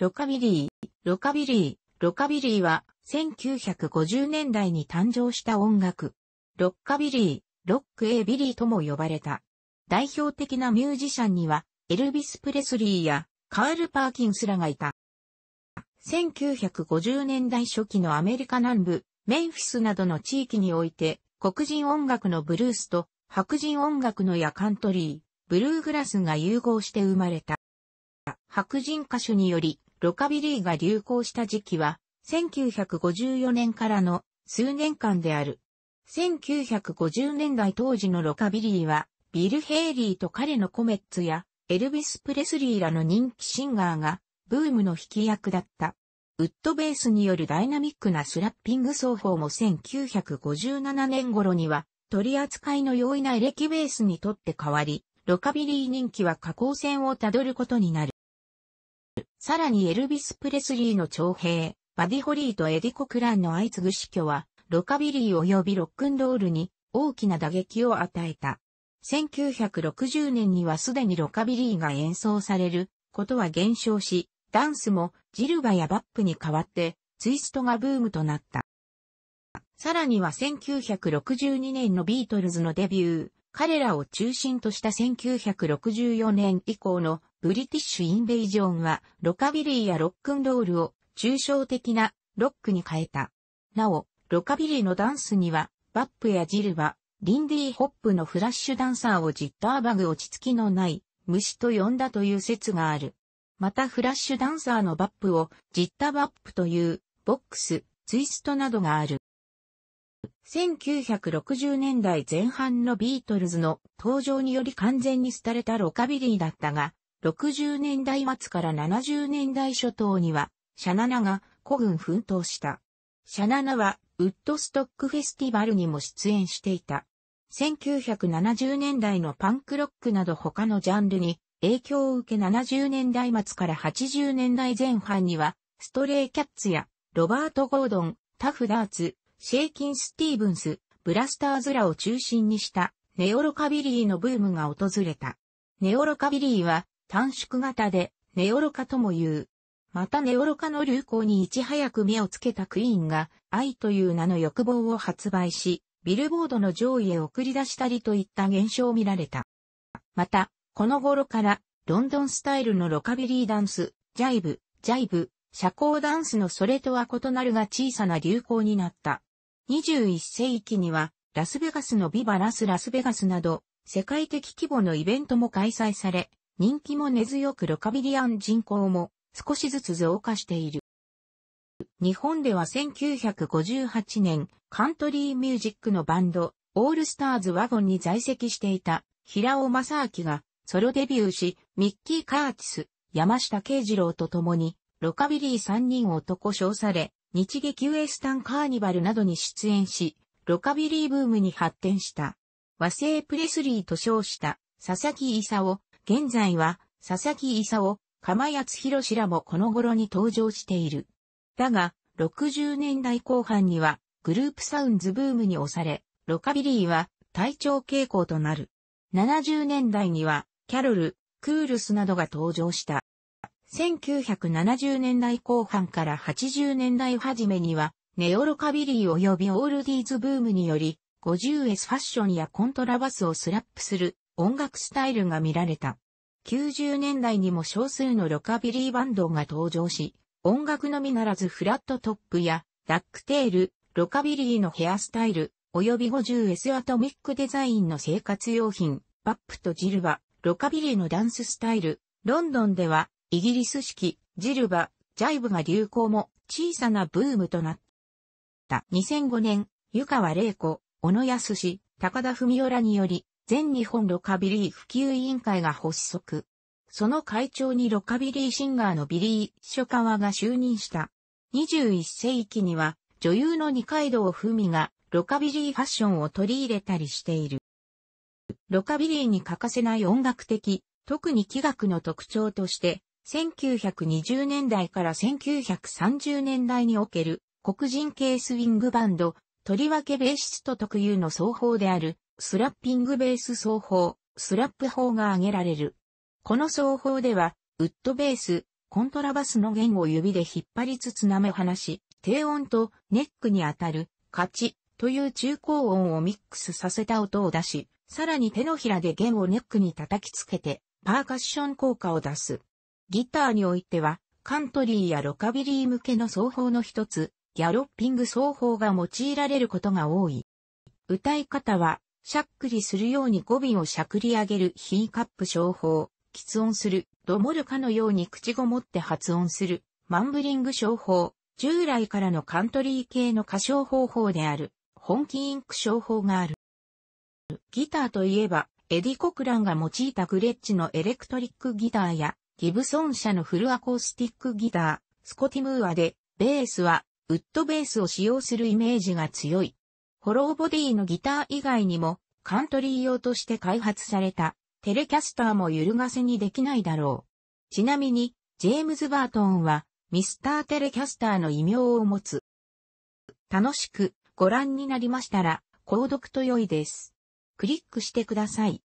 ロカビリー、ロカビリー、ロカビリーは1950年代に誕生した音楽。ロッカビリー、ロック・エビリーとも呼ばれた。代表的なミュージシャンには、エルビス・プレスリーやカール・パーキンスらがいた。1950年代初期のアメリカ南部、メンフィスなどの地域において、黒人音楽のブルースと白人音楽のヤカントリー、ブルーグラスが融合して生まれた。白人歌手によりロカビリーが流行した時期は、1954年からの数年間である。1950年代当時のロカビリーは、ビル・ヘイリーと彼のコメッツや、エルビス・プレスリーらの人気シンガーが、ブームの引き役だった。ウッドベースによるダイナミックなスラッピング奏法も1957年頃には、取り扱いの容易なエレキベースにとって変わり、ロカビリー人気は下降線をたどることになる。さらにエルビス・プレスリーの徴兵、バディ・ホリーとエディ・コクランの相次ぐ死去は、ロカビリー及びロックンロールに大きな打撃を与えた。1960年にはすでにロカビリーが演奏されることは減少し、ダンスもジルバやバップに代わってツイストがブームとなった。さらには1962年のビートルズのデビュー、彼らを中心とした1964年以降のブリティッシュ・インベイジョンは、ロカビリーやロックンロールを、抽象的な、ロックに変えた。なお、ロカビリーのダンスには、バップやジルは、リンディー・ホップのフラッシュダンサーをジッターバグ落ち着きのない、虫と呼んだという説がある。またフラッシュダンサーのバップをジッタバップという、ボックス、ツイストなどがある。1960年代前半のビートルズの登場により完全に廃れたロカビリーだったが、60年代末から70年代初頭には、シャナナが古軍奮闘した。シャナナは、ウッドストックフェスティバルにも出演していた。1970年代のパンクロックなど他のジャンルに影響を受け70年代末から80年代前半には、ストレイキャッツや、ロバート・ゴードン、タフ・ダーツ、シェイキン・スティーブンス、ブラスターズらを中心にした、ネオロカビリーのブームが訪れた。ネオロカビリーは、短縮型で、ネオロカとも言う。またネオロカの流行にいち早く目をつけたクイーンが、愛という名の欲望を発売し、ビルボードの上位へ送り出したりといった現象を見られた。また、この頃から、ロンドンスタイルのロカビリーダンス、ジャイブ、ジャイブ、社交ダンスのそれとは異なるが小さな流行になった。21世紀には、ラスベガスのビバラスラスベガスなど、世界的規模のイベントも開催され、人気も根強くロカビリアン人口も少しずつ増加している。日本では1958年、カントリーミュージックのバンド、オールスターズワゴンに在籍していた平尾正明がソロデビューし、ミッキー・カーティス、山下慶次郎と共に、ロカビリー3人男称され、日劇ウエスタンカーニバルなどに出演し、ロカビリーブームに発展した。和製プレスリーと称した佐々木勲、現在は、佐々木勲、釜安博らもこの頃に登場している。だが、60年代後半には、グループサウンズブームに押され、ロカビリーは、体調傾向となる。70年代には、キャロル、クールスなどが登場した。1970年代後半から80年代初めには、ネオロカビリー及びオールディーズブームにより、50S ファッションやコントラバスをスラップする音楽スタイルが見られた。90年代にも少数のロカビリーバンドが登場し、音楽のみならずフラットトップやダックテール、ロカビリーのヘアスタイル、及び 50S アトミックデザインの生活用品、バップとジルバ、ロカビリーのダンススタイル、ロンドンではイギリス式、ジルバ、ジャイブが流行も小さなブームとなった。2005年、湯川玲子、小野康高田文夫らにより、全日本ロカビリー普及委員会が発足。その会長にロカビリーシンガーのビリー・ショカワが就任した。21世紀には女優の二階堂ふみがロカビリーファッションを取り入れたりしている。ロカビリーに欠かせない音楽的、特に器楽の特徴として、1920年代から1930年代における黒人系スウィングバンド、とりわけベーシスト特有の奏法であるスラッピングベース奏法、スラップ法が挙げられる。この奏法では、ウッドベース、コントラバスの弦を指で引っ張りつつ舐め離し、低音とネックに当たる、カチという中高音をミックスさせた音を出し、さらに手のひらで弦をネックに叩きつけて、パーカッション効果を出す。ギターにおいては、カントリーやロカビリー向けの奏法の一つ、ギャロッピング奏法が用いられることが多い。歌い方は、しゃっくりするように語尾をしゃくり上げるヒーカップ商法、喫音する、どもるかのように口ごもって発音する、マンブリング商法、従来からのカントリー系の歌唱方法である、本気インク商法がある。ギターといえば、エディ・コクランが用いたグレッチのエレクトリックギターや、ギブソン社のフルアコースティックギター、スコティムーアで、ベースは、ウッドベースを使用するイメージが強い。ホローボディのギター以外にも、カントリー用として開発された、テレキャスターも揺るがせにできないだろう。ちなみに、ジェームズ・バートンは、ミスターテレキャスターの異名を持つ。楽しくご覧になりましたら、購読と良いです。クリックしてください。